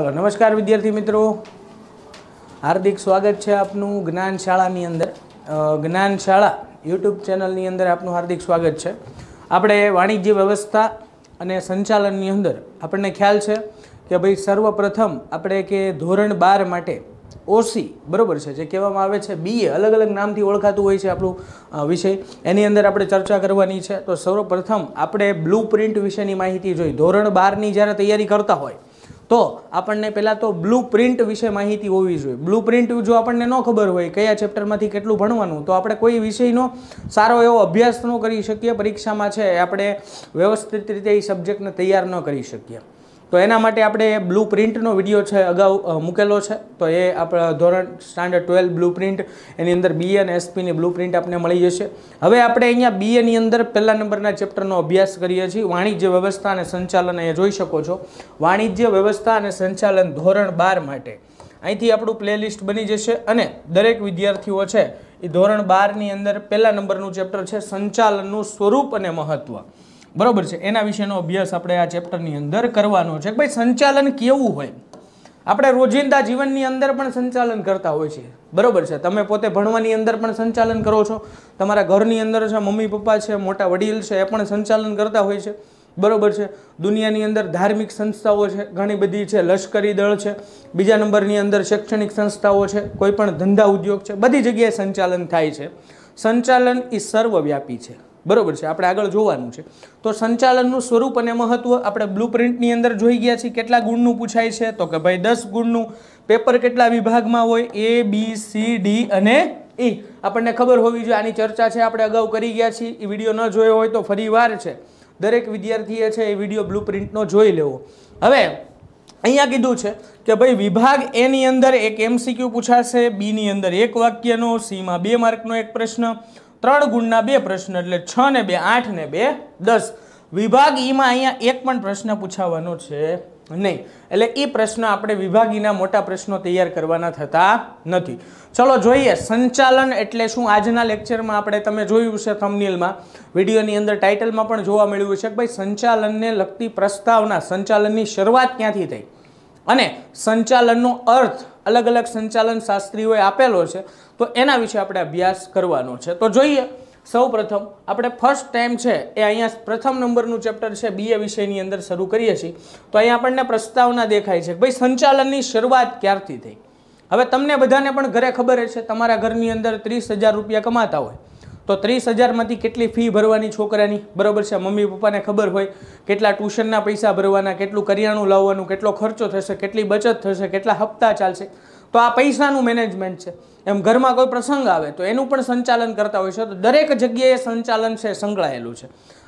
ચલો નમસ્કાર વિદ્યાર્થી મિત્રો હાર્દિક સ્વાગત છે આપનું જ્ઞાન શાળાની અંદર જ્ઞાન શાળા યુટ્યુબ ચેનલની અંદર આપનું હાર્દિક સ્વાગત છે આપણે વાણિજ્ય વ્યવસ્થા અને સંચાલનની અંદર આપણને ખ્યાલ છે કે ભાઈ સર્વપ્રથમ આપણે કે ધોરણ બાર માટે ઓસી બરાબર છે જે કહેવામાં આવે છે બીએ અલગ અલગ નામથી ઓળખાતું હોય છે આપણું વિષય એની અંદર આપણે ચર્ચા કરવાની છે તો સર્વપ્રથમ આપણે બ્લુ પ્રિન્ટ વિશેની માહિતી જોઈ ધોરણ બારની જ્યારે તૈયારી કરતા હોય તો આપણને પહેલાં તો બ્લુ પ્રિન્ટ વિશે માહિતી હોવી જોઈએ બ્લુ પ્રિન્ટ જો આપણને ન ખબર હોય કયા ચેપ્ટરમાંથી કેટલું ભણવાનું તો આપણે કોઈ વિષયનો સારો એવો અભ્યાસ ન કરી શકીએ પરીક્ષામાં છે આપણે વ્યવસ્થિત રીતે એ સબ્જેક્ટને તૈયાર ન કરી શકીએ તો એના માટે આપણે બ્લુ પ્રિન્ટનો વિડીયો છે અગાઉ મૂકેલો છે તો એ આપણા ધોરણ સ્ટાન્ડર્ડ ટ્વેલ્વ બ્લુ પ્રિન્ટ એની અંદર બી અને એસપીની બ્લુ પ્રિન્ટ આપણને મળી જશે હવે આપણે અહીંયા બી એની અંદર પહેલા નંબરના ચેપ્ટરનો અભ્યાસ કરીએ છીએ વાણિજ્ય વ્યવસ્થા અને સંચાલન એ જોઈ શકો છો વાણિજ્ય વ્યવસ્થા અને સંચાલન ધોરણ બાર માટે અહીંથી આપણું પ્લેલિસ્ટ બની જશે અને દરેક વિદ્યાર્થીઓ છે એ ધોરણ બારની અંદર પહેલા નંબરનું ચેપ્ટર છે સંચાલનનું સ્વરૂપ અને મહત્ત્વ બરાબર છે એના વિશેનો અભ્યાસ આપણે આ ચેપ્ટરની અંદર કરવાનો છે કે ભાઈ સંચાલન કેવું હોય આપણે રોજિંદા જીવનની અંદર પણ સંચાલન કરતા હોય છે બરાબર છે તમે પોતે ભણવાની અંદર પણ સંચાલન કરો છો તમારા ઘરની અંદર છે મમ્મી પપ્પા છે મોટા વડીલ છે એ પણ સંચાલન કરતા હોય છે બરાબર છે દુનિયાની અંદર ધાર્મિક સંસ્થાઓ છે ઘણી બધી છે લશ્કરી દળ છે બીજા નંબરની અંદર શૈક્ષણિક સંસ્થાઓ છે કોઈ પણ ધંધા ઉદ્યોગ છે બધી જગ્યાએ સંચાલન થાય છે સંચાલન એ સર્વવ્યાપી છે બરોબર છે આપણે આગળ જોવાનું છે તો સંચાલનનું સ્વરૂપ અને મહત્વ આપણે બ્લુ પ્રિન્ટની અંદર જોઈ ગયા છીએ કેટલા ગુણનું પૂછાય છે તો કે ભાઈ દસ ગુણનું પેપર કેટલા વિભાગમાં હોય એ બી સી ડી અને એ e. આપણને ખબર હોવી જોઈએ આની ચર્ચા છે આપણે અગાઉ કરી ગયા છીએ એ વિડીયો ન જોયો હોય તો ફરી વાર છે દરેક વિદ્યાર્થીએ છે એ વિડીયો બ્લુ પ્રિન્ટનો જોઈ લેવો હવે અહીંયા કીધું છે કે ભાઈ વિભાગ એની અંદર એક એમસીક્યુ પૂછાશે બીની અંદર એક વાક્યનો સીમાં બે માર્કનો એક પ્રશ્ન ત્રણ ગુણના બે પ્રશ્ન એટલે છ ને બે આઠ ને બે દસ વિભાગ ઈમાં અહીંયા એક પણ પ્રશ્ન પૂછાવાનો છે નહીં એટલે એ પ્રશ્ન આપણે વિભાગીના મોટા પ્રશ્નો તૈયાર કરવાના થતા નથી ચલો જોઈએ સંચાલન એટલે શું આજના લેક્ચરમાં આપણે તમે જોયું છે થમનીલમાં વિડીયોની અંદર ટાઇટલમાં પણ જોવા મળ્યું છે કે ભાઈ સંચાલનને લગતી પ્રસ્તાવના સંચાલનની શરૂઆત ક્યાંથી થઈ અને સંચાલનનો અર્થ અલગ અલગ સંચાલન શાસ્ત્રીઓએ આપેલો છે તો એના વિશે આપણે અભ્યાસ કરવાનો છે તો જોઈએ સૌ પ્રથમ આપણે ફર્સ્ટ ટાઈમ છે એ અહીંયા પ્રથમ નંબરનું ચેપ્ટર છે બીએ વિષયની અંદર શરૂ કરીએ છીએ તો અહીંયા આપણને પ્રસ્તાવના દેખાય છે ભાઈ સંચાલનની શરૂઆત ક્યારથી થઈ હવે તમને બધાને પણ ઘરે ખબર છે તમારા ઘરની અંદર ત્રીસ હજાર રૂપિયા કમાતા હોય તો ત્રીસ હજારમાંથી કેટલી ફી ભરવાની છોકરાની બરાબર છે મમ્મી પપ્પાને ખબર હોય કેટલા ટ્યુશનના પૈસા ભરવાના કેટલું કરિયાણું લાવવાનું કેટલો ખર્ચો થશે કેટલી બચત થશે કેટલા હપ્તા ચાલશે તો આ પૈસાનું મેનેજમેન્ટ છે એમ ઘરમાં કોઈ પ્રસંગ આવે તો એનું પણ સંચાલન કરતા હોય છે તો દરેક જગ્યાએ સંચાલન છે સંકળાયેલું છે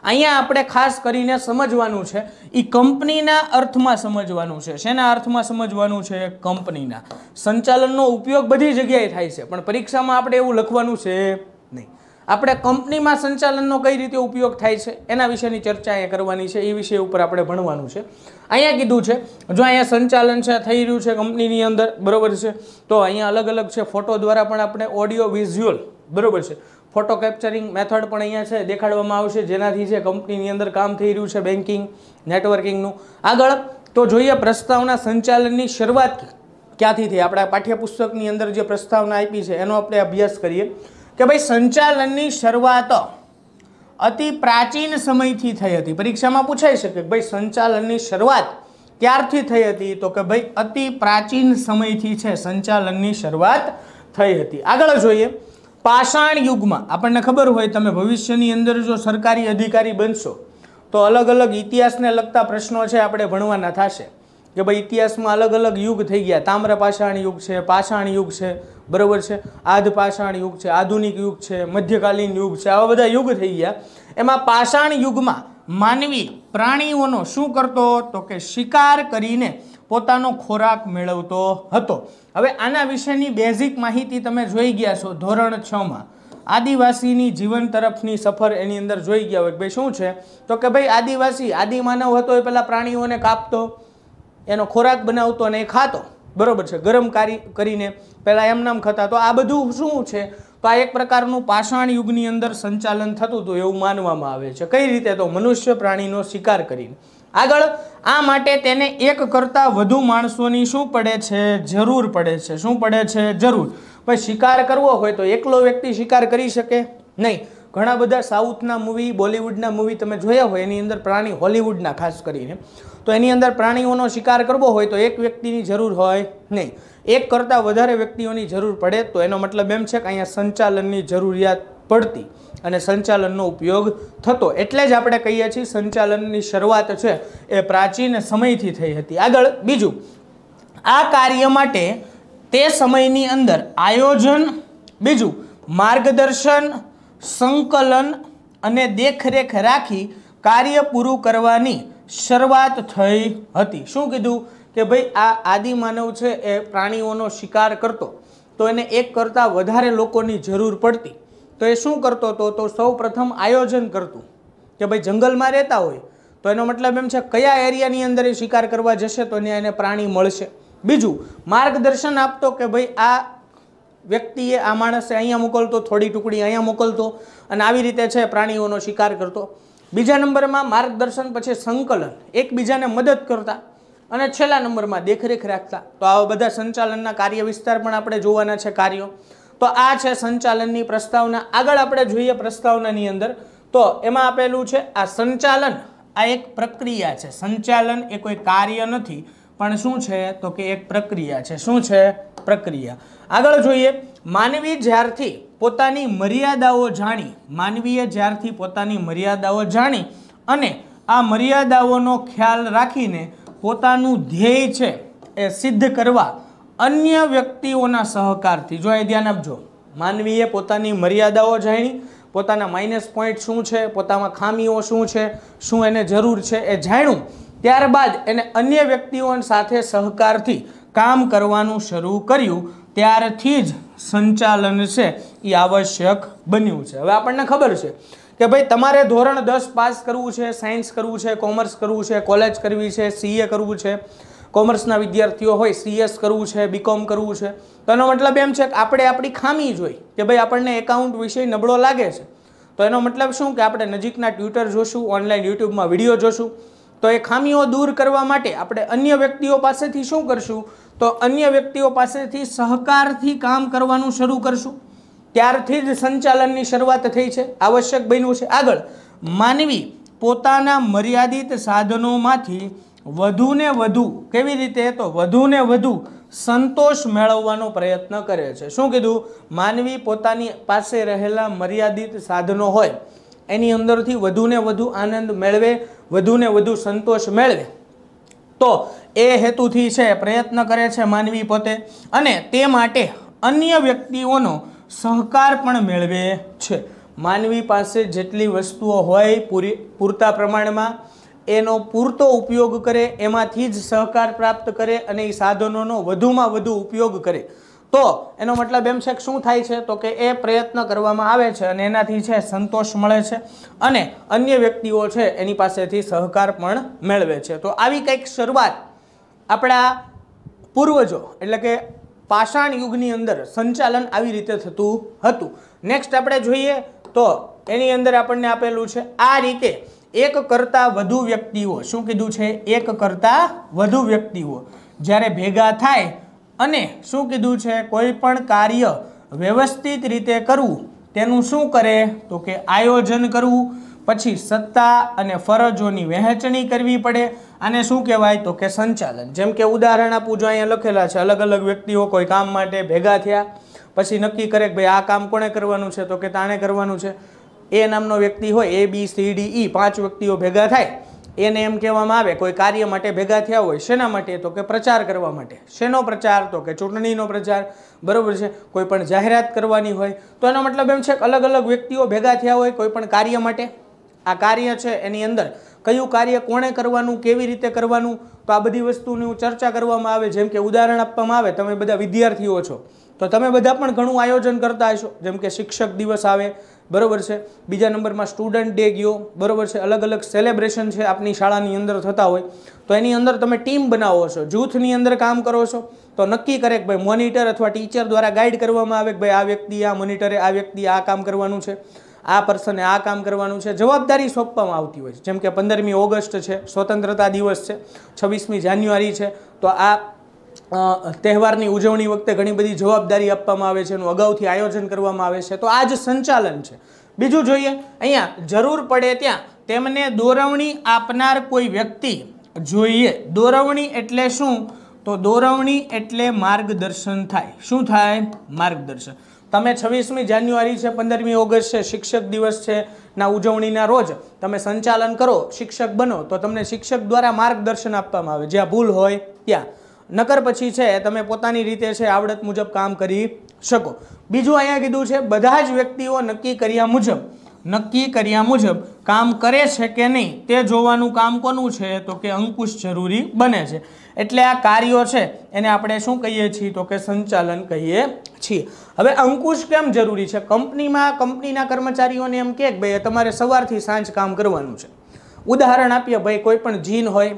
અહીંયા આપણે ખાસ કરીને સમજવાનું છે એ કંપનીના અર્થમાં સમજવાનું છે શેના અર્થમાં સમજવાનું છે કંપનીના સંચાલનનો ઉપયોગ બધી જગ્યાએ થાય છે પણ પરીક્ષામાં આપણે એવું લખવાનું છે નહીં આપણે કંપનીમાં સંચાલનનો કઈ રીતે ઉપયોગ થાય છે એના વિશેની ચર્ચા અહીંયા કરવાની છે એ વિષય ઉપર આપણે ભણવાનું છે અહીંયા કીધું છે જો અહીંયા સંચાલન છે થઈ રહ્યું છે કંપનીની અંદર બરોબર છે તો અહીંયા અલગ અલગ છે ફોટો દ્વારા પણ આપણે ઓડિયો વિઝ્યુઅલ બરોબર છે ફોટો કેપ્ચરિંગ મેથડ પણ અહીંયા છે દેખાડવામાં આવશે જેનાથી છે કંપનીની અંદર કામ થઈ રહ્યું છે બેન્કિંગ નેટવર્કિંગનું આગળ તો જોઈએ પ્રસ્તાવના સંચાલનની શરૂઆત ક્યાંથી થઈ આપણા પાઠ્યપુસ્તકની અંદર જે પ્રસ્તાવના આપી છે એનો આપણે અભ્યાસ કરીએ કે ભાઈ સંચાલનની શરૂઆત અતિ પ્રાચીન સમયથી થઈ હતી પરીક્ષામાં પૂછાઈ શકે ભાઈ સંચાલનની શરૂઆત ક્યારથી થઈ હતી તો કે ભાઈ અતિ પ્રાચીન સમયથી છે સંચાલનની શરૂઆત થઈ હતી આગળ જોઈએ પાષાણ યુગમાં આપણને ખબર હોય તમે ભવિષ્યની અંદર જો સરકારી અધિકારી બનશો તો અલગ અલગ ઇતિહાસને લગતા પ્રશ્નો છે આપણે ભણવાના થશે કે ભાઈ ઇતિહાસમાં અલગ અલગ યુગ થઈ ગયા તામ્ર પાષાણ યુગ છે પાષાણ યુગ છે બરાબર છે આદ પાષાણ યુગ છે આધુનિક યુગ છે મધ્યકાલીન યુગ છે આવા બધા યુગ થઈ ગયા એમાં પાષાણ યુગમાં માનવી પ્રાણીઓનો શું કરતો તો કે શિકાર કરીને પોતાનો ખોરાક મેળવતો હતો હવે આના વિશેની બેઝિક માહિતી તમે જોઈ ગયા છો ધોરણ છમાં આદિવાસીની જીવન તરફની સફર એની અંદર જોઈ ગયા હોય કે ભાઈ શું છે તો કે ભાઈ આદિવાસી આદિમાનવ હતો એ પહેલાં પ્રાણીઓને કાપતો એનો ખોરાક બનાવતો અને એ ખાતો બરોબર છે ગરમ કારી કરીને પહેલાં એમ નામ ખતા તો આ બધું શું છે તો આ એક પ્રકારનું પાષાણ યુગની અંદર સંચાલન થતું હતું એવું માનવામાં આવે છે કઈ રીતે તો મનુષ્ય પ્રાણીનો શિકાર કરીને આગળ આ માટે તેને એક કરતાં વધુ માણસોની શું પડે છે જરૂર પડે છે શું પડે છે જરૂર પણ શિકાર કરવો હોય તો એકલો વ્યક્તિ શિકાર કરી શકે નહીં ઘણા બધા સાઉથના મૂવી બોલિવૂડના મૂવી તમે જોયા હોય એની અંદર પ્રાણી હોલિવૂડના ખાસ કરીને તો એની અંદર પ્રાણીઓનો શિકાર કરવો હોય તો એક વ્યક્તિની જરૂર હોય નહીં એક કરતાં વધારે વ્યક્તિઓની જરૂર પડે તો એનો મતલબ એમ છે કે અહીંયા સંચાલનની જરૂરિયાત પડતી અને સંચાલનનો ઉપયોગ થતો એટલે જ આપણે કહીએ છીએ સંચાલનની શરૂઆત છે એ પ્રાચીન સમયથી થઈ હતી આગળ બીજું આ કાર્ય માટે તે સમયની અંદર આયોજન બીજું માર્ગદર્શન સંકલન અને દેખરેખ રાખી કાર્ય પૂરું કરવાની શરૂઆત થઈ હતી શું કીધું કે ભાઈ આ આદિમાનવ છે એ પ્રાણીઓનો શિકાર કરતો તો એને એક કરતાં વધારે લોકોની જરૂર પડતી તો એ શું કરતો હતો તો સૌ પ્રથમ આયોજન કરતું કે ભાઈ જંગલમાં રહેતા હોય તો એનો મતલબ એમ છે કયા એરિયાની અંદર એ શિકાર કરવા જશે તો ત્યાં એને પ્રાણી મળશે બીજું માર્ગદર્શન આપતો કે ભાઈ આ વ્યક્તિએ આ માણસે અહીંયા મોકલતો થોડી ટુકડી અહીંયા મોકલતો અને આવી રીતે છે પ્રાણીઓનો શિકાર કરતો બીજા નંબરમાં માર્ગદર્શન પછી સંકલન એકબીજાને મદદ કરતા અને છેલ્લા નંબરમાં દેખરેખ રાખતા તો આવા બધા સંચાલનના કાર્ય વિસ્તાર પણ આપણે જોવાના છે કાર્યો તો આ છે સંચાલનની પ્રસ્તાવના આગળ આપણે જોઈએ પ્રસ્તાવનાની અંદર તો એમાં આપેલું છે આ સંચાલન આ એક પ્રક્રિયા છે સંચાલન એ કોઈ કાર્ય નથી પણ શું છે તો કે એક પ્રક્રિયા છે શું છે પ્રક્રિયા આગળ જોઈએ માનવી જ્યારથી પોતાની મર્યાદાઓ જાણી માનવીએ જ્યારથી પોતાની મર્યાદાઓ જાણી અને આ મર્યાદાઓનો ખ્યાલ રાખીને પોતાનું ધ્યેય છે એ સિદ્ધ કરવા અન્ય વ્યક્તિઓના સહકારથી જો એ ધ્યાન આપજો માનવીએ પોતાની મર્યાદાઓ જાણી પોતાના માઇનસ પોઈન્ટ શું છે પોતામાં ખામીઓ શું છે શું એને જરૂર છે એ જાણ્યું ત્યારબાદ એને અન્ય વ્યક્તિઓ સાથે સહકારથી કામ કરવાનું શરૂ કર્યું ત્યારથી જ સંચાલન છે એ આવશ્યક બન્યું છે હવે આપણને ખબર છે કે ભાઈ તમારે ધોરણ દસ પાસ કરવું છે સાયન્સ કરવું છે કોમર્સ કરવું છે કોલેજ કરવી છે સીએ કરવું છે કોમર્સના વિદ્યાર્થીઓ હોય સીએસ કરવું છે બીકોમ કરવું છે તો એનો મતલબ એમ છે કે આપણે આપણી ખામી જોઈ કે ભાઈ આપણને એકાઉન્ટ વિષય નબળો લાગે છે તો એનો મતલબ શું કે આપણે નજીકના ટ્વિટર જોશું ઓનલાઈન યુટ્યુબમાં વિડીયો જોશું તો એ ખામીઓ દૂર કરવા માટે આપણે અન્ય વ્યક્તિઓ પાસેથી શું કરશું તો અન્ય વ્યક્તિઓ પાસેથી સહકારથી કામ કરવાનું શરૂ કરશું ત્યારથી જ સંચાલનની શરૂઆત થઈ છે આવશ્યક બન્યું છે આગળ માનવી પોતાના મર્યાદિત સાધનોમાંથી વધુને વધુ કેવી રીતે તો વધુને વધુ સંતોષ મેળવવાનો પ્રયત્ન કરે છે શું કીધું માનવી પોતાની પાસે રહેલા મર્યાદિત સાધનો હોય એની અંદરથી વધુને વધુ આનંદ મેળવે વધુને વધુ સંતોષ મેળવે તો એ હેતુથી છે પ્રયત્ન કરે છે માનવી પોતે અને તે માટે અન્ય વ્યક્તિઓનો સહકાર પણ મેળવે છે માનવી પાસે જેટલી વસ્તુઓ હોય પૂરી પૂરતા પ્રમાણમાં એનો પૂરતો ઉપયોગ કરે એમાંથી જ સહકાર પ્રાપ્ત કરે અને એ સાધનોનો વધુમાં વધુ ઉપયોગ કરે તો એનો મતલબ એમ છે કે શું થાય છે તો કે એ પ્રયત્ન કરવામાં આવે છે અને એનાથી છે સંતોષ મળે છે અને અન્ય વ્યક્તિઓ છે એની પાસેથી સહકાર પણ મેળવે છે તો આવી કંઈક શરૂઆત આપણા પૂર્વજો એટલે કે પાષાણ યુગની અંદર સંચાલન આવી રીતે થતું હતું નેક્સ્ટ આપણે જોઈએ તો એની અંદર આપણને આપેલું છે આ રીતે એક કરતાં વધુ વ્યક્તિઓ શું કીધું છે એક કરતાં વધુ વ્યક્તિઓ જ્યારે ભેગા થાય અને શું કીધું છે કોઈ પણ કાર્ય વ્યવસ્થિત રીતે કરવું તેનું શું કરે તો કે આયોજન કરવું પછી સત્તા અને ફરજોની વહેંચણી કરવી પડે આને શું કહેવાય તો કે સંચાલન જેમ કે ઉદાહરણ આપું જો અહીંયા લખેલા છે અલગ અલગ વ્યક્તિઓ કોઈ કામ માટે ભેગા થયા પછી નક્કી કરે કે ભાઈ આ કામ કોણે કરવાનું છે તો કે તાણે કરવાનું છે એ નામનો વ્યક્તિ હોય એ બી સી ડી ઈ પાંચ વ્યક્તિઓ ભેગા થાય એને એમ કહેવામાં આવે કોઈ કાર્ય માટે ભેગા થયા હોય શેના માટે તો કે પ્રચાર કરવા માટે શેનો પ્રચાર તો કે ચૂંટણીનો પ્રચાર બરાબર છે કોઈ પણ જાહેરાત કરવાની હોય તો એનો મતલબ એમ છે કે અલગ અલગ વ્યક્તિઓ ભેગા થયા હોય કોઈ પણ કાર્ય માટે આ કાર્ય છે એની અંદર કયું કાર્ય કોણે કરવાનું કેવી રીતે કરવાનું તો આ બધી વસ્તુની ચર્ચા કરવામાં આવે જેમ કે ઉદાહરણ આપવામાં આવે તમે બધા વિદ્યાર્થીઓ છો તો તમે બધા પણ ઘણું આયોજન કરતા હશો જેમ કે શિક્ષક દિવસ આવે બરાબર છે બીજા નંબરમાં સ્ટુડન્ટ ડે ગયો બરાબર છે અલગ અલગ સેલિબ્રેશન છે આપની શાળાની અંદર થતા હોય તો એની અંદર તમે ટીમ બનાવો છો જૂથની અંદર કામ કરો છો તો નક્કી કરે કે ભાઈ મોનિટર અથવા ટીચર દ્વારા ગાઈડ કરવામાં આવે કે ભાઈ આ વ્યક્તિ આ મોનિટરે આ વ્યક્તિ આ કામ કરવાનું છે આ પર્સને આ કામ કરવાનું છે જવાબદારી સોંપવામાં આવતી હોય છે જેમ કે પંદરમી ઓગસ્ટ છે સ્વતંત્રતા દિવસ છે છવ્વીસમી જાન્યુઆરી છે તો આ તહેવારની ઉજવણી વખતે ઘણી બધી જવાબદારી આપવામાં આવે છે એનું અગાઉથી આયોજન કરવામાં આવે છે તો આ જ સંચાલન છે બીજું જોઈએ અહીંયા જરૂર પડે ત્યાં તેમને દોરવણી આપનાર કોઈ વ્યક્તિ જોઈએ દોરવણી એટલે શું તો દોરવણી એટલે માર્ગદર્શન થાય શું થાય માર્ગદર્શન તમે છવ્વીસમી જાન્યુઆરી છે પંદરમી ઓગસ્ટ છે શિક્ષક દિવસ છે ના ઉજવણીના રોજ તમે સંચાલન કરો શિક્ષક બનો તો તમને શિક્ષક દ્વારા માર્ગદર્શન આપવામાં આવે જ્યાં ભૂલ હોય ત્યાં નકર પછી છે તમે પોતાની રીતે છે આવડત મુજબ કામ કરી શકો બીજું અહીંયા કીધું છે બધા જ વ્યક્તિઓ નક્કી કર્યા મુજબ નક્કી કર્યા મુજબ કામ કરે છે કે નહીં તે જોવાનું કામ કોનું છે તો કે અંકુશ જરૂરી બને છે એટલે આ કાર્યો છે એને આપણે શું કહીએ છીએ તો કે સંચાલન કહીએ છીએ હવે અંકુશ કેમ જરૂરી છે કંપનીમાં કંપનીના કર્મચારીઓને એમ કે ભાઈ તમારે સવારથી સાંજ કામ કરવાનું છે ઉદાહરણ આપીએ ભાઈ કોઈ પણ જીન હોય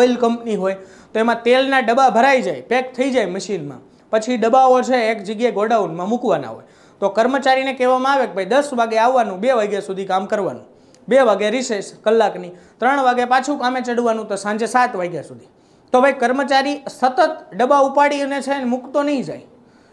ઓઇલ કંપની હોય તો એમાં તેલના ડબ્બા ભરાઈ જાય પેક થઈ જાય મશીનમાં પછી ડબ્બાઓ છે એક જગ્યાએ ગોડાઉનમાં મૂકવાના હોય તો કર્મચારીને કહેવામાં આવે કે ભાઈ દસ વાગે આવવાનું બે વાગ્યા સુધી કામ કરવાનું બે વાગે રિસેસ કલાકની ત્રણ વાગે પાછું કામે ચડવાનું તો સાંજે સાત વાગ્યા સુધી તો ભાઈ કર્મચારી સતત ડબ્બા ઉપાડી અને છે મૂકતો નહીં જાય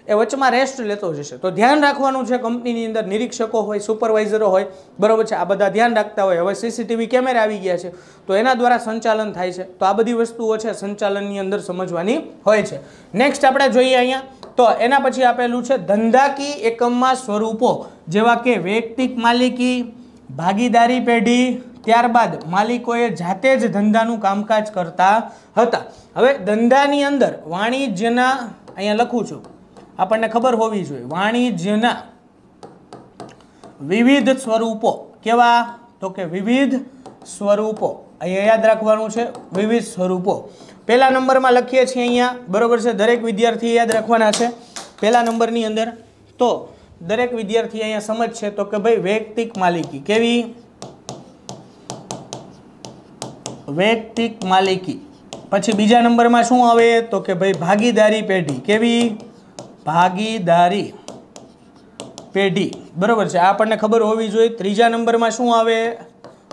એ વચમાં રેસ્ટ લેતો જશે તો ધ્યાન રાખવાનું છે કંપનીની અંદર નિરીક્ષકો હોય સુપરવાઇઝરો હોય બરાબર છે આ બધા ધ્યાન રાખતા હોય હવે સીસીટીવી કેમેરા આવી ગયા છે તો એના દ્વારા સંચાલન થાય છે તો આ બધી વસ્તુઓ છે સંચાલનની અંદર સમજવાની હોય છે નેક્સ્ટ આપણે જોઈએ અહીંયા તો એના પછી આપેલું છે ધંધાકી એકમમાં સ્વરૂપો જેવા કે વૈયક્તિક માલિકી ભાગીદારી પેઢી ત્યારબાદ માલિકોએ જાતે જ ધંધાનું કામકાજ કરતા હતા હવે ધંધાની અંદર વાણિજ્યના અહીંયા લખું છું આપણને ખબર હોવી જોઈએ વાણિજ્યના વિવિધ સ્વરૂપો કેવા તો કે વિવિધ સ્વરૂપો અહીંયા યાદ રાખવાનું છે વિવિધ સ્વરૂપો પહેલા નંબરમાં લખીએ છીએ અહીંયા બરાબર છે દરેક વિદ્યાર્થી યાદ રાખવાના છે પહેલા નંબરની અંદર તો દરેક વિદ્યાર્થી અહીંયા સમજ છે તો કે ભાઈ વૈયક્તિક માલિકી કેવી વૈયક્તિક માલિકી પછી બીજા નંબરમાં શું આવે તો કે ભાઈ ભાગીદારી પેઢી કેવી ભાગીદારી પેઢી બરાબર છે આપણને ખબર હોવી જોઈએ ત્રીજા નંબરમાં શું આવે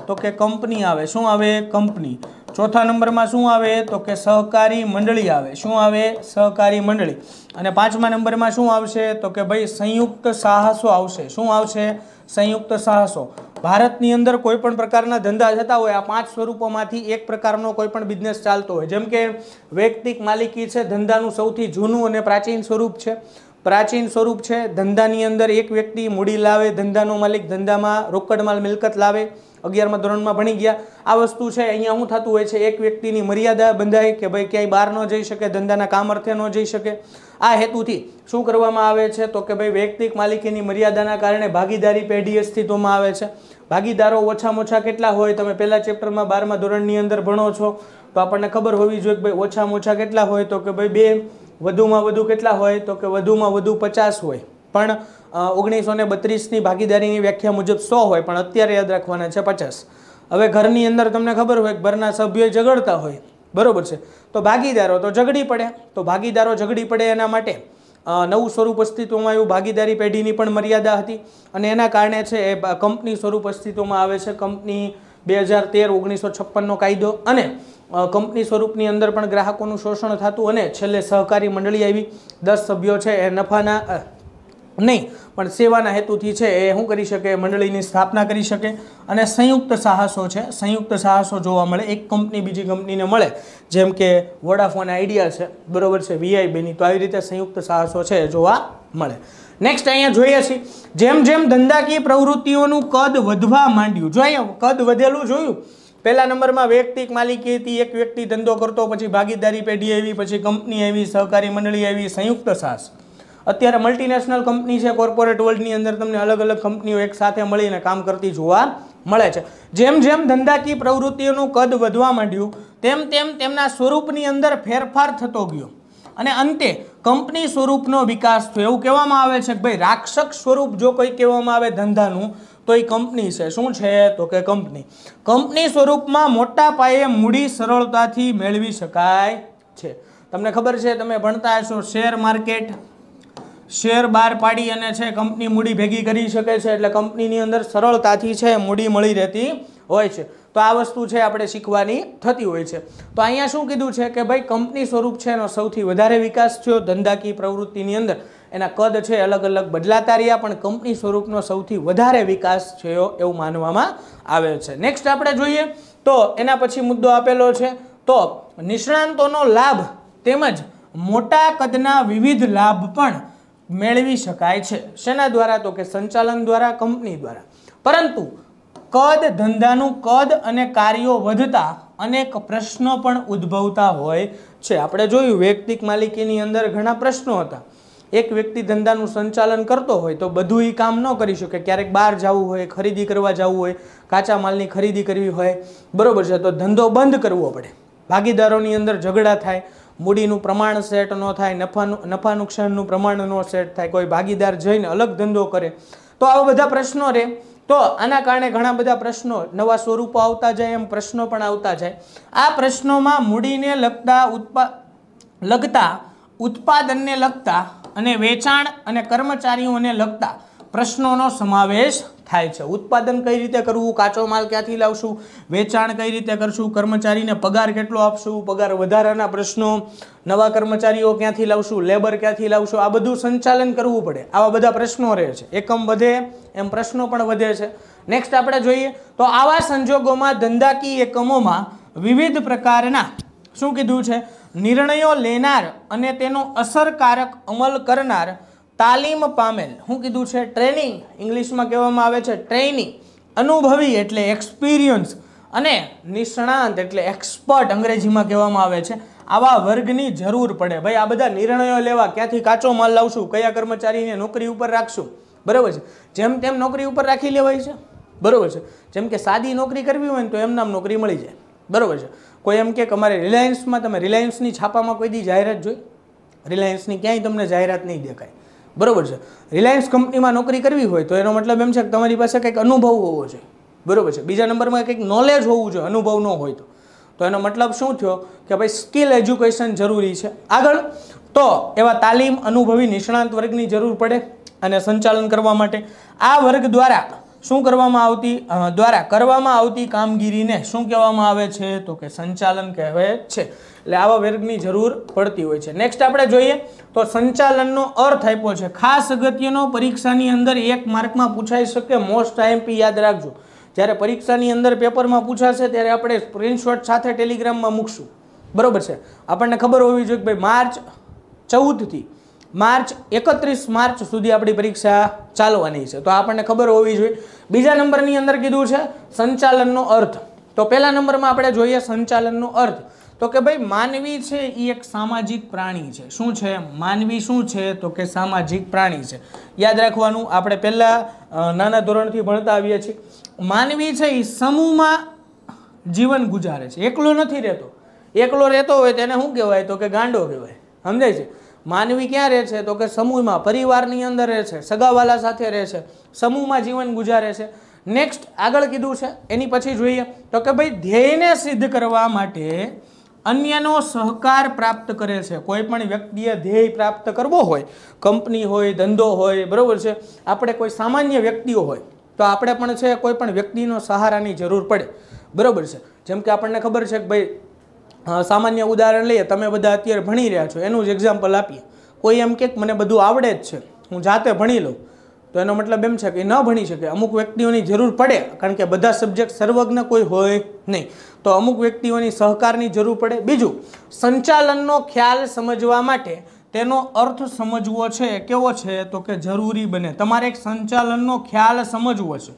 તો કે કંપની આવે શું આવે કંપની ચોથા નંબરમાં શું આવે તો કે સહકારી મંડળી આવે શું આવે સહકારી મંડળી અને પાંચમા નંબરમાં શું આવશે તો કે ભાઈ સંયુક્ત સાહસો આવશે શું આવશે સંયુક્ત સાહસો ભારતની અંદર કોઈપણ પ્રકારના ધંધા થતા હોય આ પાંચ સ્વરૂપોમાંથી એક પ્રકારનો કોઈપણ બિઝનેસ ચાલતો હોય જેમ કે વૈયક્તિક માલિકી છે ધંધાનું સૌથી જૂનું અને પ્રાચીન સ્વરૂપ છે પ્રાચીન સ્વરૂપ છે ધંધાની અંદર એક વ્યક્તિ મૂડી લાવે ધંધાનો માલિક ધંધામાં રોકડ માલ મિલકત લાવે અગિયારમાં ધોરણમાં ભણી ગયા આ વસ્તુ છે અહીંયા શું થતું હોય છે એક વ્યક્તિની મર્યાદા બંધાય કે ભાઈ ક્યાંય બહાર ન જઈ શકે ધંધાના કામ અર્થે ન જઈ શકે આ હેતુથી શું કરવામાં આવે છે તો કે ભાઈ વૈયક્તિક માલિકીની મર્યાદાના કારણે ભાગીદારી પેઢી અસ્તિત્વમાં આવે છે ભાગીદારો ઓછામાં ઓછા કેટલા હોય તમે પહેલાં ચેપ્ટરમાં બારમા ધોરણની અંદર ભણો છો તો આપણને ખબર હોવી જોઈએ કે ભાઈ ઓછામાં ઓછા કેટલા હોય તો કે ભાઈ બે વધુમાં વધુ કેટલા હોય તો કે વધુમાં વધુ પચાસ હોય પણ ઓગણીસો ને બત્રીસની ભાગીદારીની વ્યાખ્યા મુજબ સો હોય પણ અત્યારે યાદ રાખવાના છે પચાસ હવે ઘરની અંદર તમને ખબર હોય ઘરના સભ્યો ઝઘડતા હોય બરોબર છે તો ભાગીદારો તો ઝઘડી પડે તો ભાગીદારો ઝઘડી પડે એના માટે નવું સ્વરૂપ અસ્તિત્વમાં આવ્યું ભાગીદારી પેઢીની પણ મર્યાદા હતી અને એના કારણે છે એ કંપની સ્વરૂપ અસ્તિત્વમાં આવે છે કંપની બે હજાર તેર ઓગણીસો છપ્પનનો કાયદો અને કંપની સ્વરૂપની અંદર પણ ગ્રાહકોનું શોષણ થતું અને છેલ્લે સહકારી મંડળી આવી દસ સભ્યો છે એ નફાના નહીં પણ સેવાના હેતુથી છે એ શું કરી શકે મંડળીની સ્થાપના કરી શકે અને સંયુક્ત સાહસો છે સંયુક્ત સાહસો જોવા મળે એક કંપની બીજી કંપનીને મળે જેમ કે વોડાફોન આઈડિયા છે બરોબર છે વીઆઈ બેની તો આવી રીતે સંયુક્ત સાહસો છે જોવા મળે નેક્સ્ટ અહીંયા જોઈએ છીએ જેમ જેમ ધંધાકીય પ્રવૃત્તિઓનું કદ વધવા માંડ્યું જો અહીંયા કદ વધેલું જોયું પહેલા નંબરમાં વૈયક્તિક માલિકી હતી એક વ્યક્તિ ધંધો કરતો પછી ભાગીદારી પેઢી આવી પછી કંપની આવી સહકારી મંડળી આવી સંયુક્ત સાહસ અત્યારે મલ્ટીનેશનલ કંપની છે કોર્પોરેટ વર્લ્ડની અંદર તમને અલગ અલગ કંપનીઓ એક સાથે મળીને કામ કરતી જોવા મળે છે જેમ જેમ ધંધાકીય પ્રવૃત્તિઓનું કદ વધવા માંડ્યું તેમ તેમ તેમના સ્વરૂપની અંદર ફેરફાર થતો ગયો અને અંતે કંપની સ્વરૂપનો વિકાસ થયો એવું કહેવામાં આવે છે કે ભાઈ રાક્ષક સ્વરૂપ જો કોઈ કહેવામાં આવે ધંધાનું તો એ કંપની છે શું છે તો કે કંપની કંપની સ્વરૂપમાં મોટા પાયે મૂડી સરળતાથી મેળવી શકાય છે તમને ખબર છે તમે ભણતા હશો શેર માર્કેટ શેર બહાર પાડી અને છે કંપની મૂડી ભેગી કરી શકે છે એટલે કંપનીની અંદર સરળતાથી છે મૂડી મળી રહેતી હોય છે તો આ વસ્તુ છે આપણે શીખવાની થતી હોય છે તો અહીંયા શું કીધું છે કે ભાઈ કંપની સ્વરૂપ છે એનો સૌથી વધારે વિકાસ થયો ધંધાકીય પ્રવૃત્તિની અંદર એના કદ છે અલગ અલગ બદલાતા રહ્યા પણ કંપની સ્વરૂપનો સૌથી વધારે વિકાસ થયો એવું માનવામાં આવે છે નેક્સ્ટ આપણે જોઈએ તો એના પછી મુદ્દો આપેલો છે તો નિષ્ણાંતોનો લાભ તેમજ મોટા કદના વિવિધ લાભ પણ મેળવી શકાય છે શેના દ્વારા તો કે સંચાલન દ્વારા કંપની દ્વારા પરંતુ કદ ધંધાનું કદ અને કાર્યો વધતા અનેક પ્રશ્નો પણ ઉદ્ભવતા હોય છે આપણે જોયું વૈયક્તિક માલિકીની અંદર ઘણા પ્રશ્નો હતા એક વ્યક્તિ ધંધાનું સંચાલન કરતો હોય તો બધું એ કામ ન કરી શકે ક્યારેક બહાર જવું હોય ખરીદી કરવા જવું હોય કાચા માલની ખરીદી કરવી હોય બરાબર છે તો ધંધો બંધ કરવો પડે ભાગીદારોની અંદર ઝઘડા થાય મૂડીનું પ્રમાણ સેટ ન થાય નફાનું નફા નુકસાનનું પ્રમાણ ન સેટ થાય કોઈ ભાગીદાર જઈને અલગ ધંધો કરે તો આવા બધા પ્રશ્નો રહે તો આના કારણે ઘણા બધા પ્રશ્નો નવા સ્વરૂપો આવતા જાય એમ પ્રશ્નો પણ આવતા જાય આ પ્રશ્નોમાં મૂડીને લગતા ઉત્પા લગતા ઉત્પાદનને લગતા અને વેચાણ અને કર્મચારીઓને લગતા પ્રશ્નોનો સમાવેશ થાય છે ઉત્પાદન કઈ રીતે કરવું કાચો માલ ક્યાંથી લાવશું વેચાણ કઈ રીતે કરશું કર્મચારીને પગાર કેટલો આપશું પગાર વધારાના પ્રશ્નો નવા કર્મચારીઓ ક્યાંથી લાવશું લેબર ક્યાંથી લાવશું આ બધું સંચાલન કરવું પડે આવા બધા પ્રશ્નો રહે છે એકમ વધે એમ પ્રશ્નો પણ વધે છે નેક્સ્ટ આપણે જોઈએ તો આવા સંજોગોમાં ધંધાકીય એકમોમાં વિવિધ પ્રકારના શું કીધું છે નિર્ણયો લેનાર અને તેનો અસરકારક અમલ કરનાર તાલીમ પામેલ શું કીધું છે ટ્રેનિંગ ઇંગ્લિશમાં કહેવામાં આવે છે ટ્રેનિંગ અનુભવી એટલે એક્સપિરિયન્સ અને નિષ્ણાંત એટલે એક્સપર્ટ અંગ્રેજીમાં કહેવામાં આવે છે આવા વર્ગની જરૂર પડે ભાઈ આ બધા નિર્ણયો લેવા ક્યાંથી કાચો માલ લાવશું કયા કર્મચારીને નોકરી ઉપર રાખશું બરાબર છે જેમ તેમ નોકરી ઉપર રાખી લેવાય છે બરાબર છે જેમ કે સાદી નોકરી કરવી હોય ને તો એમ નામ નોકરી મળી જાય બરાબર છે કોઈ એમ કે અમારે રિલાયન્સમાં તમે રિલાયન્સની છાપામાં કોઈ દી જાહેરાત જોઈ રિલાયન્સની ક્યાંય તમને જાહેરાત નહીં દેખાય બરાબર છે રિલાયન્સ કંપનીમાં નોકરી કરવી હોય તો એનો મતલબ એમ છે કે તમારી પાસે કંઈક અનુભવ હોવો જોઈએ બરાબર છે બીજા નંબરમાં કંઈક નોલેજ હોવું જોઈએ અનુભવ ન હોય તો તો એનો મતલબ શું થયો કે ભાઈ સ્કિલ એજ્યુકેશન જરૂરી છે આગળ તો એવા તાલીમ અનુભવી નિષ્ણાંત વર્ગની જરૂર પડે અને સંચાલન કરવા માટે આ વર્ગ દ્વારા શું કરવામાં આવતી દ્વારા કરવામાં આવતી કામગીરીને શું કહેવામાં આવે છે તો કે સંચાલન કહેવાય છે એટલે આવા વર્ગની જરૂર પડતી હોય છે નેક્સ્ટ આપણે જોઈએ તો સંચાલનનો અર્થ આપ્યો છે ખાસ અગત્યનો પરીક્ષાની અંદર એક માર્કમાં પૂછાઈ શકે મોસ્ટ આઈએમપી યાદ રાખજો જ્યારે પરીક્ષાની અંદર પેપરમાં પૂછાશે ત્યારે આપણે સ્ક્રીનશોટ સાથે ટેલિગ્રામમાં મૂકશું બરાબર છે આપણને ખબર હોવી જોઈએ કે ભાઈ માર્ચ ચૌદથી માર્ચ એકત્રીસ માર્ચ સુધી આપણી પરીક્ષા ચાલવાની છે તો આપણને ખબર હોવી જોઈએ બીજા નંબરની અંદર કીધું છે સંચાલનનો અર્થ તો પહેલા નંબરમાં આપણે જોઈએ સંચાલનનો અર્થ તો કે ભાઈ માનવી છે એ એક સામાજિક પ્રાણી છે શું છે માનવી શું છે તો કે સામાજિક પ્રાણી છે યાદ રાખવાનું આપણે પહેલાં નાના ધોરણથી ભણતા આવીએ છીએ માનવી છે એ સમૂહમાં જીવન ગુજારે છે એકલો નથી રહેતો એકલો રહેતો હોય તેને શું કહેવાય તો કે ગાંડો કહેવાય સમજાય છે માનવી ક્યાં રહે છે તો કે સમૂહમાં પરિવારની અંદર રહે છે સગાવાલા સાથે રહે છે સમૂહમાં જીવન ગુજારે છે નેક્સ્ટ આગળ કીધું છે એની પછી જોઈએ તો કે ભાઈ ધ્યેયને સિદ્ધ કરવા માટે અન્યનો સહકાર પ્રાપ્ત કરે છે કોઈ પણ વ્યક્તિએ ધ્યેય પ્રાપ્ત કરવો હોય કંપની હોય ધંધો હોય બરાબર છે આપણે કોઈ સામાન્ય વ્યક્તિઓ હોય તો આપણે પણ છે કોઈ પણ વ્યક્તિનો સહારાની જરૂર પડે બરાબર છે જેમ કે આપણને ખબર છે કે ભાઈ સામાન્ય ઉદાહરણ લઈએ તમે બધા અત્યારે ભણી રહ્યા છો એનું જ એક્ઝામ્પલ આપીએ કોઈ એમ કે મને બધું આવડે જ છે હું જાતે ભણી લઉં તો એનો મતલબ એમ છે કે ન ભણી શકે અમુક વ્યક્તિઓની જરૂર પડે કારણ કે બધા સબ્જેક્ટ સર્વજ્ઞ કોઈ હોય નહીં તો અમુક વ્યક્તિઓની સહકારની જરૂર પડે બીજું સંચાલનનો ખ્યાલ સમજવા માટે તેનો અર્થ સમજવો છે કેવો છે તો કે જરૂરી બને તમારે એક સંચાલનનો ખ્યાલ સમજવો છે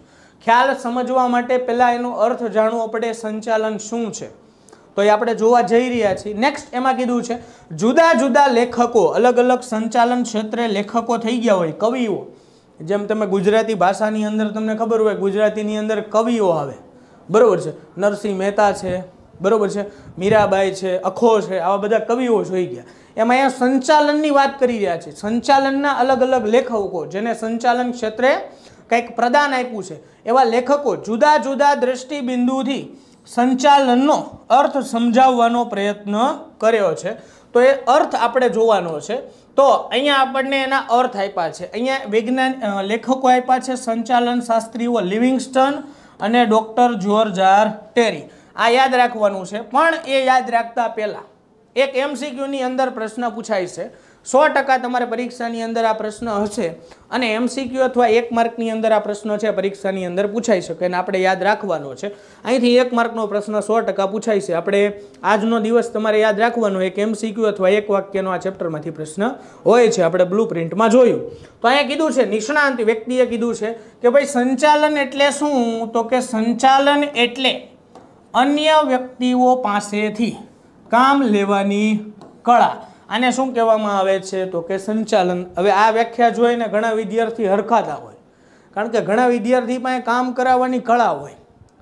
ખ્યાલ સમજવા માટે પહેલાં એનો અર્થ જાણવો પડે સંચાલન શું છે તો એ આપણે જોવા જઈ રહ્યા છીએ નેક્સ્ટ એમાં કીધું છે જુદા જુદા લેખકો અલગ અલગ સંચાલન ક્ષેત્રે લેખકો થઈ ગયા હોય કવિઓ જેમ તમે ગુજરાતી ભાષાની અંદર તમને ખબર હોય ગુજરાતીની અંદર કવિઓ આવે બરાબર છે નરસિંહ મહેતા છે બરાબર છે મીરાબાઈ છે અખો છે આવા બધા કવિઓ જોઈ ગયા એમાં અહીંયા સંચાલનની વાત કરી રહ્યા છે સંચાલનના અલગ અલગ લેખકો જેને સંચાલન ક્ષેત્રે કંઈક પ્રદાન આપ્યું છે એવા લેખકો જુદા જુદા દ્રષ્ટિબિંદુથી સંચાલનનો અર્થ સમજાવવાનો પ્રયત્ન કર્યો છે તો એ અર્થ આપણે જોવાનો છે તો અહીંયા આપણને એના અર્થ આપ્યા છે અહીંયા વિજ્ઞાન લેખકો આપ્યા છે સંચાલન શાસ્ત્રીઓ લિવિંગસ્ટન અને ડૉક્ટર જ્યોર્જ ટેરી આ યાદ રાખવાનું છે પણ એ યાદ રાખતા પહેલાં એક એમસીક્યુની અંદર પ્રશ્ન પૂછાય છે સો ટકા તમારે પરીક્ષાની અંદર આ પ્રશ્ન હશે અને એમસીક્યુ અથવા એક માર્કની અંદર આ પ્રશ્ન છે પરીક્ષાની અંદર પૂછાઈ શકે અને આપણે યાદ રાખવાનો છે અહીંથી એક માર્કનો પ્રશ્ન સો ટકા પૂછાઈ છે આપણે આજનો દિવસ તમારે યાદ રાખવાનો એક એમસીક્યુ અથવા એક વાક્યનો આ ચેપ્ટરમાંથી પ્રશ્ન હોય છે આપણે બ્લુ પ્રિન્ટમાં જોયું તો અહીંયા કીધું છે નિષ્ણાંત વ્યક્તિએ કીધું છે કે ભાઈ સંચાલન એટલે શું તો કે સંચાલન એટલે અન્ય વ્યક્તિઓ પાસેથી કામ લેવાની કળા આને શું કહેવામાં આવે છે તો કે સંચાલન હવે આ વ્યાખ્યા જોઈને ઘણા વિદ્યાર્થી હરખાતા હોય કારણ કે ઘણા વિદ્યાર્થી પાસે કામ કરાવવાની કળા હોય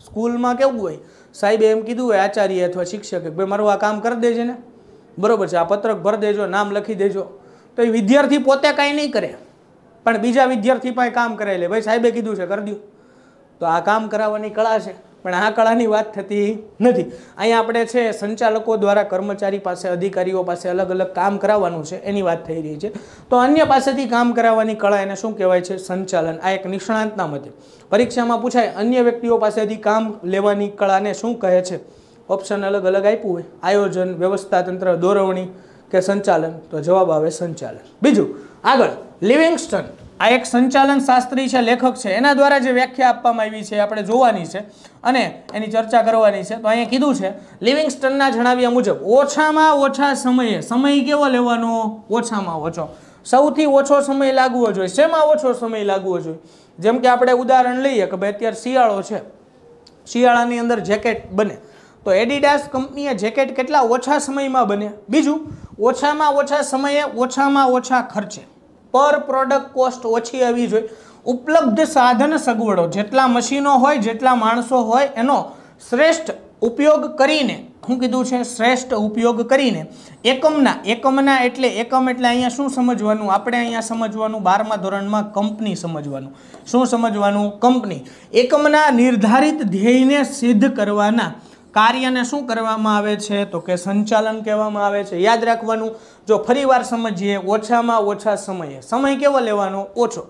સ્કૂલમાં કેવું હોય સાહેબે એમ કીધું હોય આચાર્ય અથવા શિક્ષકે ભાઈ મારું આ કામ કરી દેજે ને બરાબર છે આ પત્રક ભર દેજો નામ લખી દેજો તો એ વિદ્યાર્થી પોતે કાંઈ નહીં કરે પણ બીજા વિદ્યાર્થી પાસે કામ કરાવી લે ભાઈ સાહેબે કીધું છે કરી દઉં તો આ કામ કરાવવાની કળા છે પણ આ કળાની વાત થતી નથી અહીંયા આપણે છે સંચાલકો દ્વારા કર્મચારી પાસે અધિકારીઓ પાસે અલગ અલગ કામ કરાવવાનું છે એની વાત થઈ રહી છે તો અન્ય પાસેથી કામ કરાવવાની કળા એને શું કહેવાય છે સંચાલન આ એક નિષ્ણાંતના મતે પરીક્ષામાં પૂછાય અન્ય વ્યક્તિઓ પાસેથી કામ લેવાની કળાને શું કહે છે ઓપ્શન અલગ અલગ આપ્યું હોય આયોજન વ્યવસ્થાતંત્ર દોરવણી કે સંચાલન તો જવાબ આવે સંચાલન બીજું આગળ લિવિંગસ્ટન આ એક સંચાલન શાસ્ત્રી છે લેખક છે એના દ્વારા જે વ્યાખ્યા આપવામાં આવી છે આપણે જોવાની છે અને એની ચર્ચા કરવાની છે તો અહીંયા કીધું છે લિવિંગસ્ટનના જણાવ્યા મુજબ ઓછામાં ઓછા સમયે સમય કેવો લેવાનો ઓછામાં ઓછો સૌથી ઓછો સમય લાગવો જોઈએ શેમાં ઓછો સમય લાગવો જોઈએ જેમ કે આપણે ઉદાહરણ લઈએ કે ભાઈ અત્યારે શિયાળો છે શિયાળાની અંદર જેકેટ બને તો એડિડાસ કંપનીએ જેકેટ કેટલા ઓછા સમયમાં બને બીજું ઓછામાં ઓછા સમયે ઓછામાં ઓછા ખર્ચે પર પ્રોડક્ટ કોસ્ટ ઓછી આવી જોઈએ ઉપલબ્ધ સાધન સગવડો જેટલા મશીનો હોય જેટલા માણસો હોય એનો શ્રેષ્ઠ ઉપયોગ કરીને શું કીધું છે શ્રેષ્ઠ ઉપયોગ કરીને એકમના એકમના એટલે એકમ એટલે અહીંયા શું સમજવાનું આપણે અહીંયા સમજવાનું બારમા ધોરણમાં કંપની સમજવાનું શું સમજવાનું કંપની એકમના નિર્ધારિત ધ્યેયને સિદ્ધ કરવાના કાર્યને શું કરવામાં આવે છે તો કે સંચાલન કહેવામાં આવે છે યાદ રાખવાનું જો ફરીવાર સમજીએ ઓછામાં ઓછા સમયે સમય કેવો લેવાનો ઓછો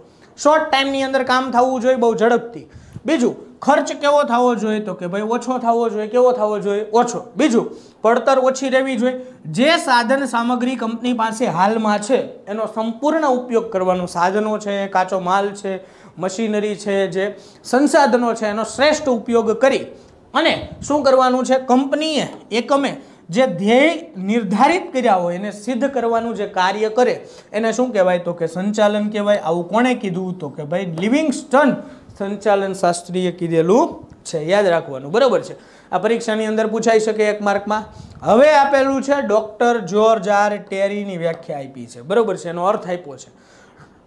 શોર્ટ ટાઈમની અંદર કામ થવું જોઈએ બહુ ઝડપથી બીજું ખર્ચ કેવો થવો જોઈએ તો કે ભાઈ ઓછો થવો જોઈએ કેવો થવો જોઈએ ઓછો બીજું પડતર ઓછી રહેવી જોઈએ જે સાધન સામગ્રી કંપની પાસે હાલમાં છે એનો સંપૂર્ણ ઉપયોગ કરવાનો સાધનો છે કાચો માલ છે મશીનરી છે જે સંસાધનો છે એનો શ્રેષ્ઠ ઉપયોગ કરી અને શું કરવાનું છે કંપનીએ એકમે જે ધ્યેય નિર્ધારિત કર્યા હોય એને સિદ્ધ કરવાનું જે કાર્ય કરે એને શું કહેવાય તો કે સંચાલન કહેવાય આવું કોણે કીધું તો કે ભાઈ લિવિંગ સ્ટન સંચાલન શાસ્ત્રીએ કીધેલું છે યાદ રાખવાનું બરાબર છે આ પરીક્ષાની અંદર પૂછાઈ શકે એક માર્કમાં હવે આપેલું છે ડૉક્ટર જ્યોર્જ આર ટેરીની વ્યાખ્યા આપી છે બરાબર છે એનો અર્થ આપ્યો છે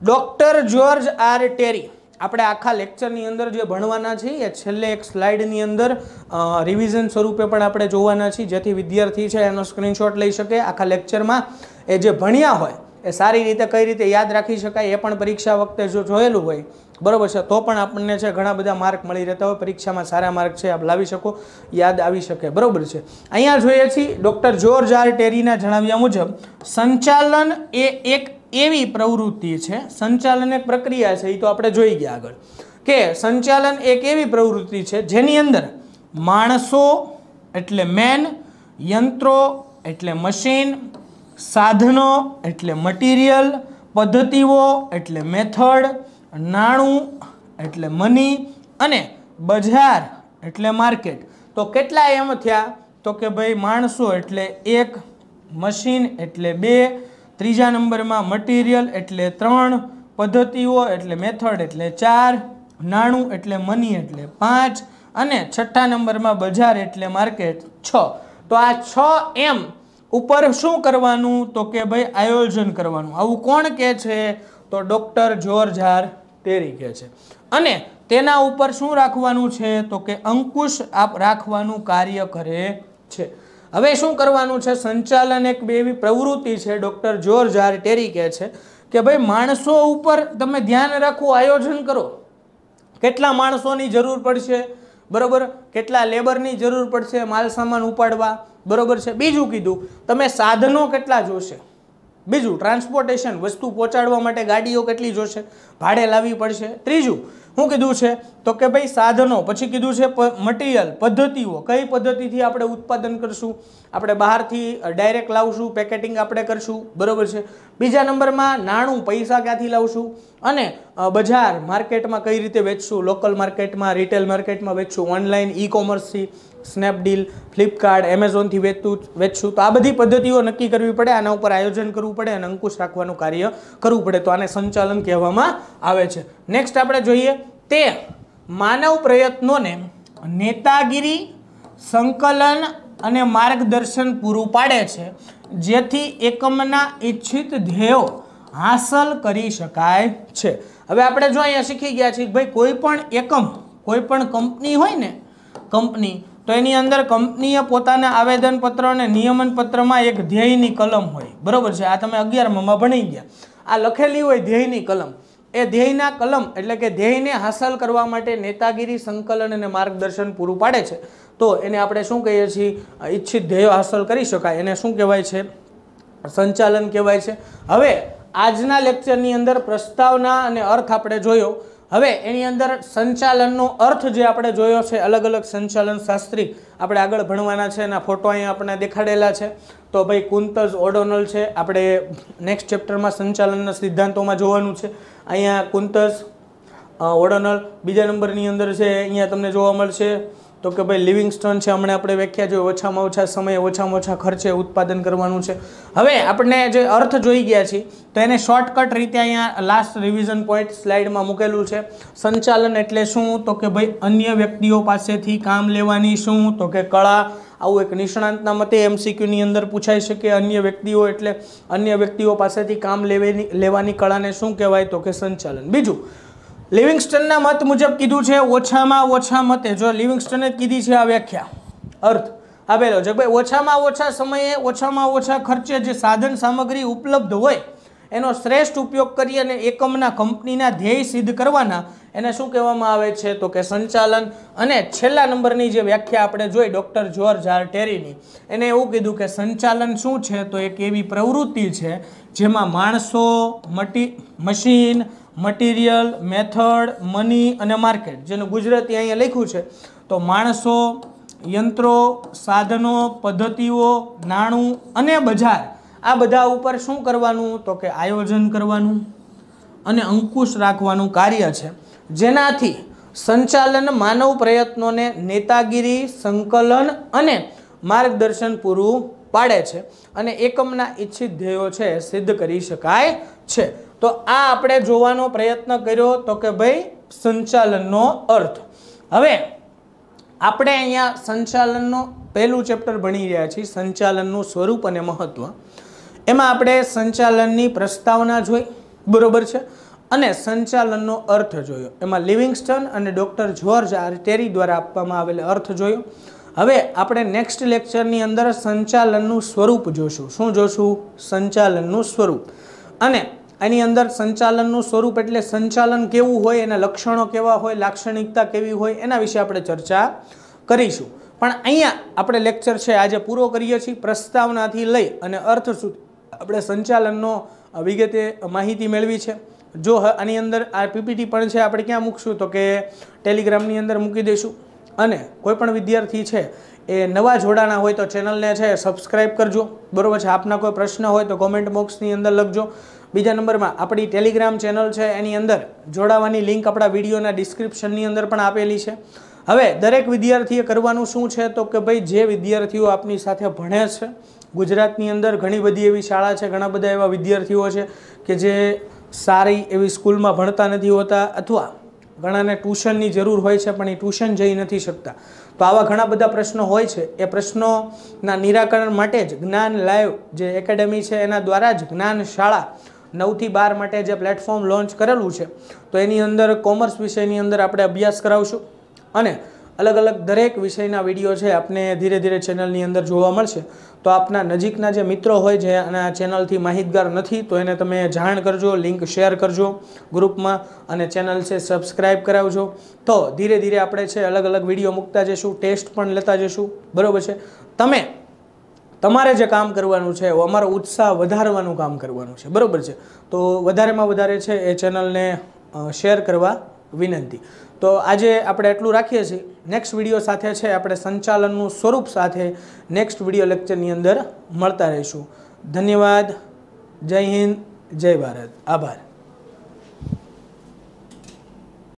ડૉક્ટર જ્યોર્જ આર ટેરી આપણે આખા લેક્ચરની અંદર જે ભણવાના છીએ એ છેલ્લે એક સ્લાઇડની અંદર રિવિઝન સ્વરૂપે પણ આપણે જોવાના છીએ જેથી વિદ્યાર્થી છે એનો સ્ક્રીનશોટ લઈ શકે આખા લેક્ચરમાં એ જે ભણ્યા હોય એ સારી રીતે કઈ રીતે યાદ રાખી શકાય એ પણ પરીક્ષા વખતે જો જોયેલું હોય બરાબર છે તો પણ આપણને છે ઘણા બધા માર્ક મળી રહેતા હોય પરીક્ષામાં સારા માર્ક છે આપ લાવી શકો યાદ આવી શકે બરાબર છે અહીંયા જોઈએ છીએ ડૉક્ટર જોર્જ આર ટેરીના જણાવ્યા મુજબ સંચાલન એ એક એવી પ્રવૃત્તિ છે સંચાલન એક પ્રક્રિયા છે એ તો આપણે જોઈ ગયા આગળ કે સંચાલન એક એવી પ્રવૃત્તિ છે જેની અંદર માણસો એટલે મેન યંત્રો એટલે મશીન સાધનો એટલે મટીરિયલ પદ્ધતિઓ એટલે મેથડ નાણું એટલે મની અને બજાર એટલે માર્કેટ તો કેટલા એમ થયા તો કે ભાઈ માણસો એટલે એક મશીન એટલે બે ત્રીજા નંબરમાં મટીરિયલ એટલે ત્રણ પદ્ધતિઓ એટલે મેથડ એટલે ચાર નાણું એટલે મની એટલે પાંચ અને છઠ્ઠા નંબરમાં બજાર એટલે માર્કેટ છ તો આ છ એમ ઉપર શું કરવાનું તો કે ભાઈ આયોજન કરવાનું આવું કોણ કે છે તો ડૉક્ટર જ્યોર્જ તેરી કહે છે અને તેના ઉપર શું રાખવાનું છે તો કે અંકુશ આપ રાખવાનું કાર્ય કરે છે હવે શું કરવાનું છે સંચાલન એક બે એવી પ્રવૃત્તિ છે ડૉક્ટર જ્યોર્જ આર ટેરી કહે છે કે ભાઈ માણસો ઉપર તમે ધ્યાન રાખો આયોજન કરો કેટલા માણસોની જરૂર પડશે બરોબર કેટલા લેબરની જરૂર પડશે માલ સામાન ઉપાડવા બરોબર છે બીજું કીધું તમે સાધનો કેટલા જોશે બીજું ટ્રાન્સપોર્ટેશન વસ્તુ પહોંચાડવા માટે ગાડીઓ કેટલી જોશે ભાડે લાવવી પડશે ત્રીજું શું કીધું છે તો કે ભાઈ સાધનો પછી કીધું છે મટીરિયલ પદ્ધતિઓ કઈ પદ્ધતિથી આપણે ઉત્પાદન કરશું આપણે બહારથી ડાયરેક્ટ લાવશું પેકેટિંગ આપણે કરશું બરાબર છે બીજા નંબરમાં નાણું પૈસા ક્યાંથી લાવશું અને બજાર માર્કેટમાં કઈ રીતે વેચશું લોકલ માર્કેટમાં રિટેલ માર્કેટમાં વેચશું ઓનલાઈન ઈ કોમર્સથી સ્નેપડીલ ફ્લિપકાર્ટ એમેઝોનથી વેચતું વેચશું તો આ બધી પદ્ધતિઓ નક્કી કરવી પડે આના ઉપર આયોજન કરવું પડે અને અંકુશ રાખવાનું કાર્ય કરવું પડે તો આને સંચાલન કહેવામાં આવે છે નેક્સ્ટ આપણે જોઈએ તે માનવ પ્રયત્નોને નેતાગીરી સંકલન અને માર્ગદર્શન પૂરું પાડે છે જેથી એકમના ઈચ્છિત ધ્યેયો હાંસલ કરી શકાય છે હવે આપણે જો અહીંયા શીખી ગયા છીએ ભાઈ કોઈ પણ એકમ કોઈ પણ કંપની હોય ને કંપની તો એની અંદર કંપનીએ પોતાના આવેદનપત્ર અને નિયમનપત્રમાં એક ધ્યેયની કલમ હોય બરાબર છે આ તમે અગિયારમાં ભણી ગયા આ લખેલી હોય ધ્યેયની કલમ એ ધ્યેયના કલમ એટલે કે ધ્યેયને હાંસલ કરવા માટે નેતાગીરી સંકલન અને માર્ગદર્શન પૂરું પાડે છે તો એને આપણે શું કહીએ છીએ ઈચ્છિત ધ્યેય હાંસલ કરી શકાય એને શું કહેવાય છે સંચાલન કહેવાય છે હવે આજના લેક્ચરની અંદર પ્રસ્તાવના અને અર્થ આપણે જોયો હવે એની અંદર સંચાલનનો અર્થ જે આપણે જોયો છે અલગ અલગ સંચાલન શાસ્ત્રી આપણે આગળ ભણવાના છે એના ફોટો અહીંયા આપણે દેખાડેલા છે તો ભાઈ કુંતજ ઓડોનલ છે આપણે નેક્સ્ટ ચેપ્ટરમાં સંચાલનના સિદ્ધાંતોમાં જોવાનું છે અહીંયા કુંતજ ઓડોનલ બીજા નંબરની અંદર છે અહીંયા તમને જોવા મળશે તો કે ભાઈ લિવિંગ સ્ટોન છે હમણાં આપણે વ્યાખ્યા જોઈ ઓછામાં ઓછા સમયે ઓછામાં ઓછા ખર્ચે ઉત્પાદન કરવાનું છે હવે આપણે જે અર્થ જોઈ ગયા છીએ તો એને શોર્ટકટ રીતે અહીંયા લાસ્ટ રિવિઝન પોઈન્ટ સ્લાઇડમાં મૂકેલું છે સંચાલન એટલે શું તો કે ભાઈ અન્ય વ્યક્તિઓ પાસેથી કામ લેવાની શું તો કે કળા આવું એક નિષ્ણાંતના મતે એમસીક્યુની અંદર પૂછાઈ શકે અન્ય વ્યક્તિઓ એટલે અન્ય વ્યક્તિઓ પાસેથી કામ લેવાની લેવાની કળાને શું કહેવાય તો કે સંચાલન બીજું લિવિંગસ્ટનના મત મુજબ કીધું છે ઓછામાં ઓછા મતે જો લિવિંગસ્ટને કીધી છે આ વ્યાખ્યા અર્થ આપેલો છે ભાઈ ઓછામાં ઓછા સમયે ઓછામાં ઓછા ખર્ચે જે સાધન સામગ્રી ઉપલબ્ધ હોય એનો શ્રેષ્ઠ ઉપયોગ કરી અને એકમના કંપનીના ધ્યેય સિદ્ધ કરવાના એને શું કહેવામાં આવે છે તો કે સંચાલન અને છેલ્લા નંબરની જે વ્યાખ્યા આપણે જોઈ ડૉક્ટર જ્યોર્જ આર ટેરીની એને એવું કીધું કે સંચાલન શું છે તો એક એવી પ્રવૃત્તિ છે જેમાં માણસો મટી મશીન મટીરિયલ મેથડ મની અને માર્કેટ જેનું ગુજરાતી અહીંયા લખ્યું છે તો માણસો યંત્રો સાધનો પદ્ધતિઓ નાણું અને બજાર આ બધા ઉપર શું કરવાનું તો કે આયોજન કરવાનું અને અંકુશ રાખવાનું કાર્ય છે જેનાથી સંચાલન માનવ પ્રયત્નોને નેતાગીરી સંકલન અને માર્ગદર્શન પૂરું પાડે છે અને એકમના ઈચ્છિત ધ્યેયો છે સિદ્ધ કરી શકાય છે તો આ આપણે જોવાનો પ્રયત્ન કર્યો તો કે ભાઈ સંચાલનનો અર્થ હવે આપણે અહીંયા સંચાલનનું પહેલું ચેપ્ટર ભણી રહ્યા છીએ સંચાલનનું સ્વરૂપ અને મહત્ત્વ એમાં આપણે સંચાલનની પ્રસ્તાવના જોઈ બરોબર છે અને સંચાલનનો અર્થ જોયો એમાં લિવિંગસ્ટન અને ડૉક્ટર જ્યોર્જ આર્ટેરી દ્વારા આપવામાં આવેલ અર્થ જોયો હવે આપણે નેક્સ્ટ લેક્ચરની અંદર સંચાલનનું સ્વરૂપ જોશું શું જોશું સંચાલનનું સ્વરૂપ અને એની અંદર સંચાલનનું સ્વરૂપ એટલે સંચાલન કેવું હોય એના લક્ષણો કેવા હોય લાક્ષણિકતા કેવી હોય એના વિશે આપણે ચર્ચા કરીશું પણ અહીંયા આપણે લેક્ચર છે આજે પૂરો કરીએ છીએ પ્રસ્તાવનાથી લઈ અને અર્થ સુધી આપણે સંચાલનનો વિગતે માહિતી મેળવી છે જો આની અંદર આ પીપીટી પણ છે આપણે ક્યાં મૂકશું તો કે ટેલિગ્રામની અંદર મૂકી દઈશું અને કોઈપણ વિદ્યાર્થી છે એ નવા જોડાણા હોય તો ચેનલને છે સબસ્ક્રાઈબ કરજો બરાબર છે આપના કોઈ પ્રશ્ન હોય તો કોમેન્ટ બોક્સની અંદર લખજો બીજા નંબરમાં આપણી ટેલિગ્રામ ચેનલ છે એની અંદર જોડાવાની લિંક આપણા વિડીયોના ડિસ્ક્રિપ્શનની અંદર પણ આપેલી છે હવે દરેક વિદ્યાર્થીએ કરવાનું શું છે તો કે ભાઈ જે વિદ્યાર્થીઓ આપની સાથે ભણે છે ગુજરાતની અંદર ઘણી બધી એવી શાળા છે ઘણા બધા એવા વિદ્યાર્થીઓ છે કે જે સારી એવી સ્કૂલમાં ભણતા નથી હોતા અથવા ઘણાને ટ્યુશનની જરૂર હોય છે પણ એ ટ્યુશન જઈ નથી શકતા તો આવા ઘણા બધા પ્રશ્નો હોય છે એ પ્રશ્નોના નિરાકરણ માટે જ જ્ઞાન લાઈવ જે એકેડેમી છે એના દ્વારા જ જ્ઞાન શાળા નવથી બાર માટે જે પ્લેટફોર્મ લોન્ચ કરેલું છે તો એની અંદર કોમર્સ વિષયની અંદર આપણે અભ્યાસ કરાવશું અને અલગ અલગ દરેક વિષયના વિડીયો છે આપને ધીરે ધીરે ચેનલની અંદર જોવા મળશે તો આપના નજીકના જે મિત્રો હોય જે આ ચેનલથી માહિતગાર નથી તો એને તમે જાણ કરજો લિંક શેર કરજો ગ્રુપમાં અને ચેનલ છે સબસ્ક્રાઈબ કરાવજો તો ધીરે ધીરે આપણે છે અલગ અલગ વિડીયો મૂકતા જઈશું ટેસ્ટ પણ લેતા જઈશું બરાબર છે તમે તમારે જે કામ કરવાનું છે અમારો ઉત્સાહ વધારવાનું કામ કરવાનું છે બરાબર છે તો વધારેમાં વધારે છે એ ચેનલને શેર કરવા વિનંતી તો આજે આપણે એટલું રાખીએ છીએ નેક્સ્ટ વિડીયો સાથે છે આપણે સંચાલનનું સ્વરૂપ સાથે નેક્સ્ટ વિડીયો લેક્ચરની અંદર મળતા રહીશું ધન્યવાદ જય હિન્દ જય ભારત આભાર